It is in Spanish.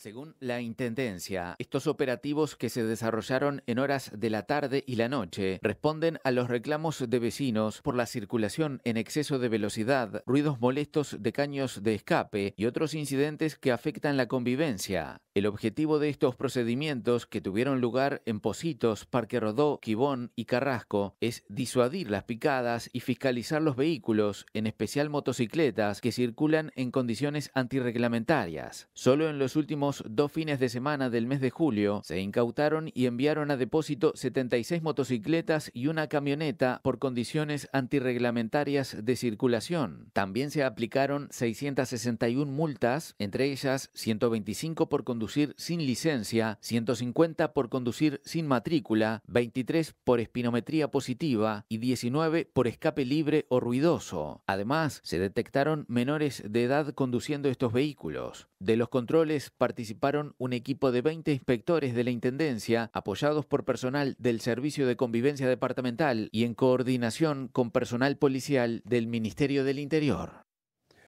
Según la Intendencia, estos operativos que se desarrollaron en horas de la tarde y la noche responden a los reclamos de vecinos por la circulación en exceso de velocidad, ruidos molestos de caños de escape y otros incidentes que afectan la convivencia. El objetivo de estos procedimientos que tuvieron lugar en Positos, Parque Rodó, Quibón y Carrasco es disuadir las picadas y fiscalizar los vehículos, en especial motocicletas, que circulan en condiciones antirreglamentarias. Solo en los últimos dos fines de semana del mes de julio se incautaron y enviaron a depósito 76 motocicletas y una camioneta por condiciones antirreglamentarias de circulación. También se aplicaron 661 multas, entre ellas 125 por conducción sin licencia, 150 por conducir sin matrícula, 23 por espinometría positiva y 19 por escape libre o ruidoso. Además, se detectaron menores de edad conduciendo estos vehículos. De los controles participaron un equipo de 20 inspectores de la Intendencia, apoyados por personal del Servicio de Convivencia Departamental y en coordinación con personal policial del Ministerio del Interior.